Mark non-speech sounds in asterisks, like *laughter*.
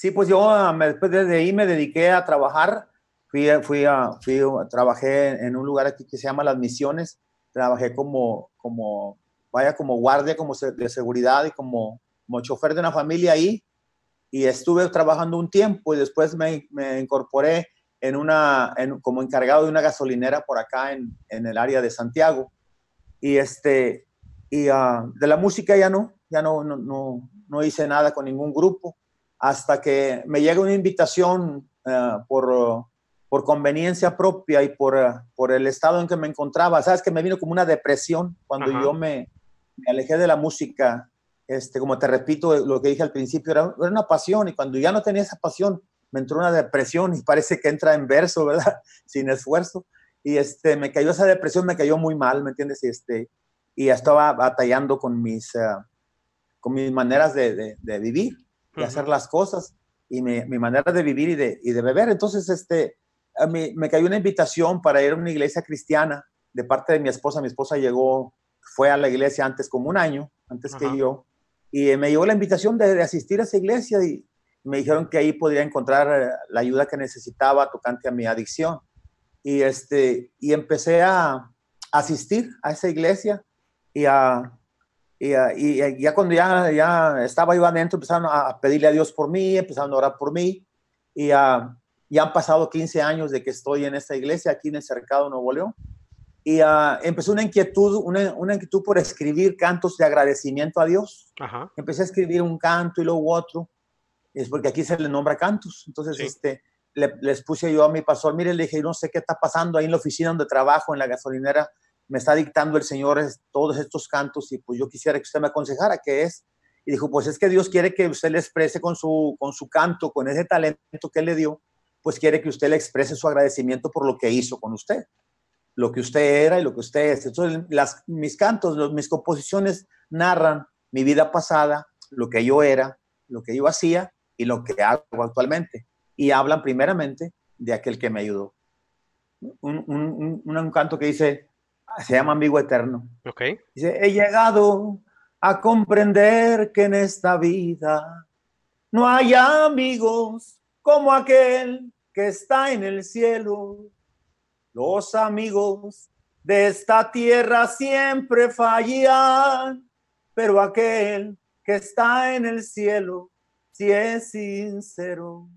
Sí, pues yo ah, después desde ahí me dediqué a trabajar. Fui, fui, a, trabajé en un lugar aquí que se llama Las Misiones. Trabajé como, como vaya, como guardia, como de seguridad y como, chofer de una familia ahí. Y estuve trabajando un tiempo y después me, me incorporé en una, en, como encargado de una gasolinera por acá en, en el área de Santiago. Y, este, y ah, de la música ya no, ya no, no, no, no hice nada con ningún grupo hasta que me llega una invitación eh, por, conveniencia propia y por, el estado en que me encontraba. Sabes que me vino como una depresión cuando yo me, alejé de la música. Este, como te repito, lo que dije al principio, era, una pasión y cuando ya no tenía esa pasión, me entró una depresión y parece que entra en verso, ¿verdad? *laughs* Sin esfuerzo. Y este, me cayó esa depresión, me cayó muy mal, ¿me entiendes? Y, este, y estaba batallando con mis, eh, con mis maneras de vivir hacer las cosas y mi, manera de vivir y de, beber. Entonces, este, a me cayó una invitación para ir a una iglesia cristiana de parte de mi esposa. Mi esposa llegó, fue a la iglesia antes, como un año, antes que yo, y me llegó la invitación de, asistir a esa iglesia y me dijeron que ahí podría encontrar eh, la ayuda que necesitaba tocante a mi adicción. Y, este, y empecé a asistir a esa iglesia y a Ah, y, ya cuando ya, ya estaba yo adentro, empezaron a pedirle a Dios por mí, empezaron a orar por mí. Y ah, ya han pasado 15 años de que estoy en esta iglesia, aquí en el Cercado Nuevo León. Y empecé ah, empezó una inquietud, una, una, inquietud por escribir cantos de agradecimiento a Dios. Empecé a escribir un canto y luego otro. Es porque aquí se le nombra cantos. Entonces, este, les puse yo a mi pastor, mire, le dije, no sé qué está pasando ahí en la oficina donde trabajo, en la gasolinera me está dictando el Señor todos estos cantos y pues yo quisiera que usted me aconsejara qué es. Y dijo, pues es que Dios quiere que usted le exprese con su, con su canto, con ese talento que le dio, pues quiere que usted le exprese su agradecimiento por lo que hizo con usted, lo que usted era y lo que usted es. Entonces, las, mis cantos, mis composiciones narran mi vida pasada, lo que yo era, lo que yo hacía y lo que hago actualmente. Y hablan primeramente de aquel que me ayudó. Un, un, un canto que dice, se llama Amigo Eterno. Ok. he llegado a comprender que en esta vida no hay amigos como aquel que está en el cielo. Los amigos de esta tierra siempre fallan, pero aquel que está en el cielo, si es sincero.